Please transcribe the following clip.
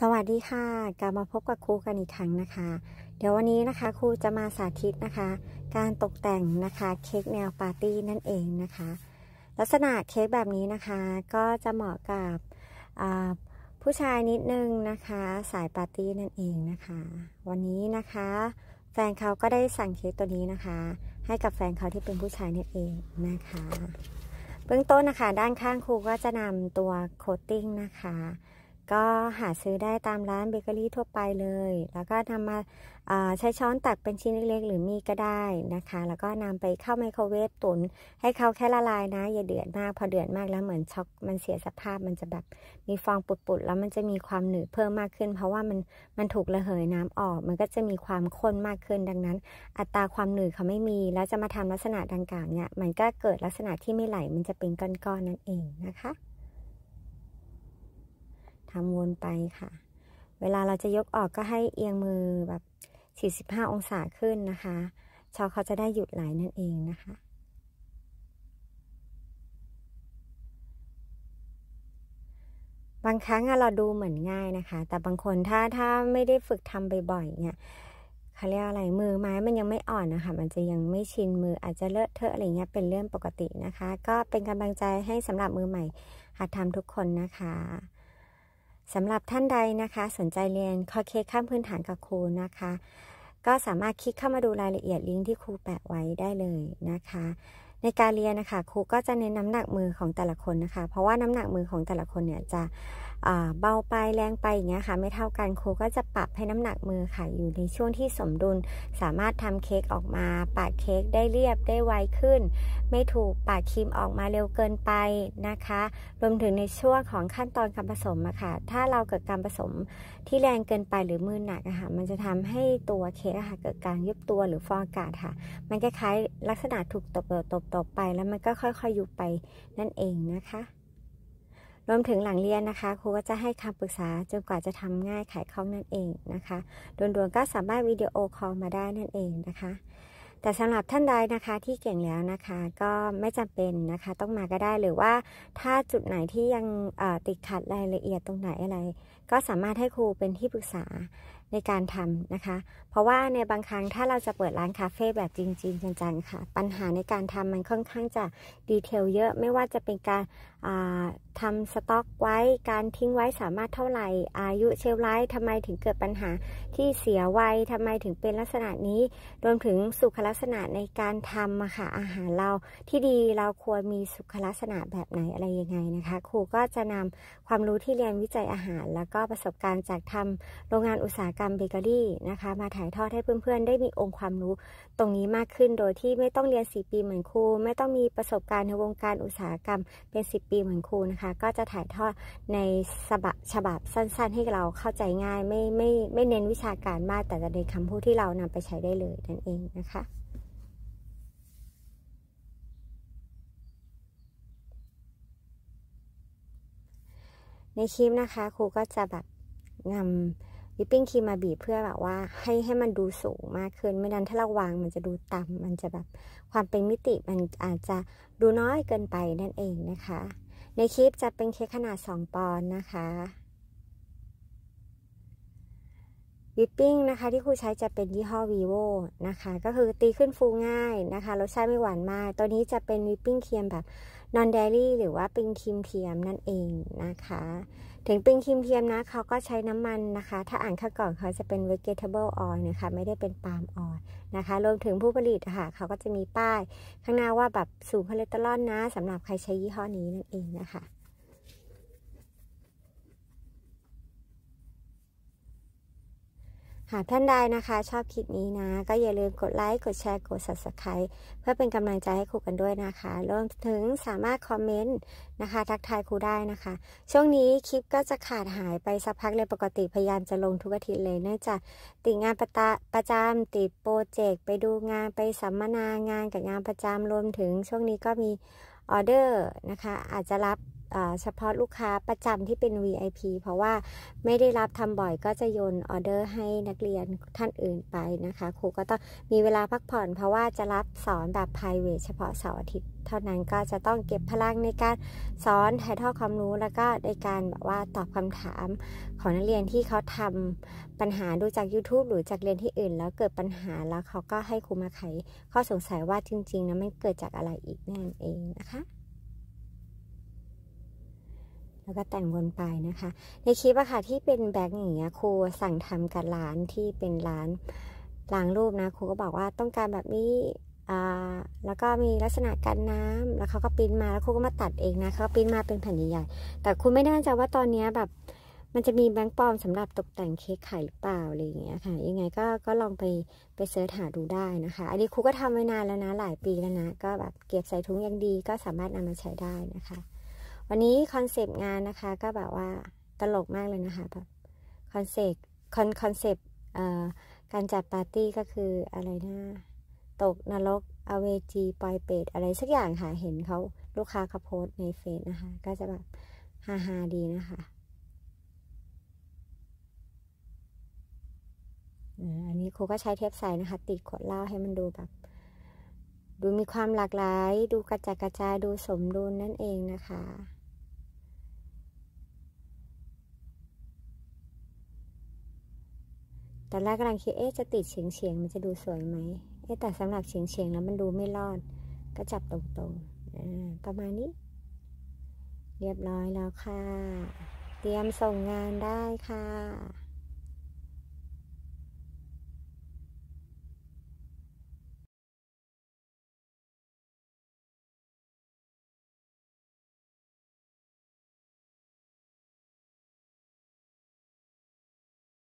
สวัสดีค่ะกลับมาพบกับครูกันอีกครั้งนะคะ เดี๋ยววันนี้นะคะครูจะมาสาธิตนะคะ การตกแต่งนะคะเค้กแนวปาร์ตี้นั่นเองนะคะ ลักษณะเค้กแบบนี้นะคะ ก็จะเหมาะกับผู้ชายนิดนึงนะคะ สายปาร์ตี้นั่นเองนะคะ วันนี้นะคะ แฟนเขาก็ได้สั่งเค้กตัวนี้นะคะ ให้กับแฟนเขาที่เป็นผู้ชายนั่นเองนะคะ เบื้องต้นนะคะ ด้านข้างครูก็จะนำตัวโคตติ้งนะคะก็หาซื้อได้ตามร้านเบเกอรี่ทั่วไปเลย แล้วก็นำมาใช้ช้อนตักเป็นชิ้นเล็กๆหรือมีก็ได้นะคะ แล้วก็นำไปเข้าไมโครเวฟตุนให้เขาแค่ละลายนะ อย่าเดือดมาก พอเดือดมากแล้วเหมือนช็อกมันเสียสภาพ มันจะแบบมีฟองปุดๆแล้วมันจะมีความหนืดเพิ่มมากขึ้น เพราะว่ามันมันถูกระเหยน้ำออก มันก็จะมีความข้นมากขึ้น ดังนั้น อัตราความหนืดเขาไม่มี แล้วจะมาทำลักษณะดังกล่าวเนี่ย มันก็เกิดลักษณะที่ไม่ไหล มันจะเป็นก้อนๆนั่นเองนะคะทำวนไปค่ะ เวลาเราจะยกออกก็ให้เอียงมือแบบ 45 องศาขึ้นนะคะ ชอเขาจะได้หยุดไหลนั่นเองนะคะ บางครั้งเราดูเหมือนง่ายนะคะ แต่บางคนถ้าถ้าไม่ได้ฝึกทำบ่อยๆ เนี่ยเขาเรียกอะไรมือไม้ มันยังไม่อ่อนนะคะ มันจะยังไม่ชิน มืออาจจะเลอะเทอะอะไรเงี้ย เป็นเรื่องปกตินะคะ ก็เป็นกำลังใจให้สำหรับมือใหม่หัดทำทุกคนนะคะสำหรับท่านใดนะคะ สนใจเรียนคอเคข้ามพื้นฐานกับครูนะคะ ก็สามารถคลิกเข้ามาดูรายละเอียดลิงก์ที่ครูแปะไว้ได้เลยนะคะในการเรียนนะคะครูก็จะเน้นน้ำหนักมือของแต่ละคนนะคะ เพราะว่าน้ำหนักมือของแต่ละคนเนี่ยจะเบาไปแรงไปอย่างเงี้ยค่ะไม่เท่ากัน ครูก็จะปรับให้น้ำหนักมือค่ะ อยู่ในช่วงที่สมดุล สามารถทำเค้กออกมาปาดเค้กได้เรียบได้ไวขึ้น ไม่ถูกปาดครีมออกมาเร็วเกินไปนะคะรวมถึงในช่วงของขั้นตอนการผสมอะค่ะถ้าเราเกิดการผสมที่แรงเกินไปหรือมือหนักอะค่ะมันจะทำให้ตัวเค้กค่ะเกิดการยุบตัวหรือฟองอากาศค่ะ มันคล้ายๆลักษณะถูกตบตบต่อไปแล้วมันก็ค่อยๆอยู่ไปนั่นเองนะคะรวมถึงหลังเรียนนะคะครูก็จะให้คำปรึกษาจนกว่าจะทำง่ายขายคล่องนั่นเองนะคะด่วนๆก็สามารถวิดีโอคอลมาได้นั่นเองนะคะ แต่สำหรับท่านใดนะคะที่เก่งแล้วนะคะก็ไม่จำเป็นนะคะ ต้องมาก็ได้หรือว่าถ้าจุดไหนที่ยังติดขัดรายละเอียดตรงไหนอะไรก็สามารถให้ครูเป็นที่ปรึกษาในการทำนะคะ เพราะว่าในบางครั้ง ถ้าเราจะเปิดร้านคาเฟ่แบบจริงจริงจังๆค่ะ ปัญหาในการทำมันค่อนข้างจะดีเทลเยอะ ไม่ว่าจะเป็นการทำสต็อกไว้ การทิ้งไว้สามารถเท่าไหร่ อายุเชลไลท์ทำไมถึงเกิดปัญหาที่เสียวัยทำไมถึงเป็นลักษณะนี้ รวมถึงสุขลักษณะในการทำค่ะอาหารเราที่ดีเราควรมีสุขลักษณะแบบไหนอะไรยังไงนะคะ ครูก็จะนำความรู้ที่เรียนวิจัยอาหารแล้วก็ประสบการณ์จากทำโรงงานอุตสาหกรรมเบเกอรี่นะคะ มาถ่ายทอดให้เพื่อนๆได้มีองค์ความรู้ตรงนี้มากขึ้นโดยที่ไม่ต้องเรียน4ปีเหมือนครูไม่ต้องมีประสบการณ์ในวงการอุตสาหกรรมเป็น10ปีเหมือนครูนะคะ ก็จะถ่ายทอดในฉบับฉบับสั้นๆ ให้เราเข้าใจง่าย ไม่ไม่ไม่เน้นวิชาการมากแต่จะเน้นคำพูดที่เรานำไปใช้ได้เลยนั่นเองนะคะในคลิปนะคะครูก็จะแบบนำวิปปิ้งครีมมา บีบเพื่อแบบว่าให้ให้มันดูสูงมากขึ้น ไม่นั้นถ้าเราวางมันจะดูต่ำมันจะแบบความเป็นมิติมันอาจจะดูน้อยเกินไปนั่นเองนะคะ ในคลิปจะเป็นเค้กขนาด 2 ปอนด์นะคะวิปปิ้งนะคะที่ครูใช้จะเป็นยี่ห้อ vivo นะคะ ก็คือตีขึ้นฟูง่ายนะคะรสชาติไม่หวานมาก ตัวนี้จะเป็นวิปปิ้งเคียมแบบนอนเดลี่หรือว่าปิงครีมเทียมนั่นเองนะคะ ถึงปิงครีมเทียมนะเขาก็ใช้น้ำมันนะคะ ถ้าอ่านข้าก่อนเขาจะเป็น vegetable oil นะคะไม่ได้เป็นปาล์มออยนะคะรวมถึงผู้ผลิตค่ะเขาก็จะมีป้าย ข้างหน้าว่าแบบสูงคอเลสเตอรอลนะสำหรับใครใช้ยี่ห้อนี้นั่นเองนะคะหากท่านใดนะคะ ชอบคลิปนี้นะ ก็อย่าลืมกดไลค์กดแชร์กด subscribe เพื่อเป็นกำลังใจให้ครูกันด้วยนะคะ รวมถึงสามารถคอมเมนต์นะคะ ทักทายครูได้นะคะ ช่วงนี้คลิปก็จะขาดหายไปสักพักเลยปกติ พยายามจะลงทุกอาทิตย์เลยเนื่องจากติดงานประตะประจำติดโปรเจกต์ไปดูงานไปสัมมนางานกับงานประจำรวมถึงช่วงนี้ก็มีออเดอร์นะคะ อาจจะรับเฉพาะลูกค้าประจำที่เป็น VIP เพราะว่าไม่ได้รับทำบ่อยก็จะโยนออเดอร์ให้นักเรียนท่านอื่นไปนะคะ ครูก็ต้องมีเวลาพักผ่อนเพราะว่าจะรับสอนแบบ p r i v a t เฉพาะเสาร์อาทิตย์เท่านั้นก็จะต้องเก็บพลังในการสอนถ่ายทอดความรู้ แล้วก็ในการแบบว่าตอบคำถามของนักเรียนที่เขาทำปัญหาดูจาก YouTube หรือจากเรียนที่อื่น แล้วเกิดปัญหาแล้วเขาก็ให้ครูมาไขข้อสงสัยว่าจริงๆนะมันเกิดจากอะไรอีกนั่นเองนะคะแล้วก็แต่งวนไปนะคะ ในคลิปอะค่ะที่เป็นแบกอย่างเงี้ยครูสั่งทำกับร้านที่เป็นร้านล้างรูปนะ ครูก็บอกว่าต้องการแบบนี้อ่าแล้วก็มีลักษณะกันน้ำแล้วเขาก็ปิ้นมาแล้วครูก็มาตัดเองนะเขาปิ้นมาเป็นแผ่นใหญ่ๆแต่ครูไม่แน่ใจว่าตอนนี้แบบมันจะมีแบงค์ปลอมสำหรับตกแต่งเค้กไข่หรือเปล่าอะไรอย่างเงี้ยค่ะยังไงก็ก็ลองไปไปเสิร์ชหาดูได้นะคะ อันนี้ครูก็ทำไว้นานแล้วนะ หลายปีแล้วนะ ก็แบบเก็บใส่ถุงอย่างดีก็สามารถนำมาใช้ได้นะคะวันนี้คอนเซปต์งานนะคะก็แบบว่าตลกมากเลยนะคะแบบคอนเซปต์คอนคอนเซปต์การจัดปาร์ตี้ก็คืออะไรนะ ตกนรกอเวจีปลอยเปตอะไรสักอย่างค่ะเห็นเขาลูกค้าเขาโพสในเฟซนะคะก็จะแบบฮาฮาดีนะคะอันนี้ครูก็ใช้เทปใสนะคะ ติดขวดเหล้าให้มันดูแบบ ดูมีความหลากหลายดูกระจายกระจายดูสมดุลนั่นเองนะคะตอนแรกกำลังคิดเอ๊ะจะติดเฉียงเฉียงมันจะดูสวยไหมเอ๊ะแต่สำหรับเฉียงเฉียงแล้วมันดูไม่รอด ก็จับตรงๆประมาณนี้เรียบร้อยแล้วค่ะ เตรียมส่งงานได้ค่ะ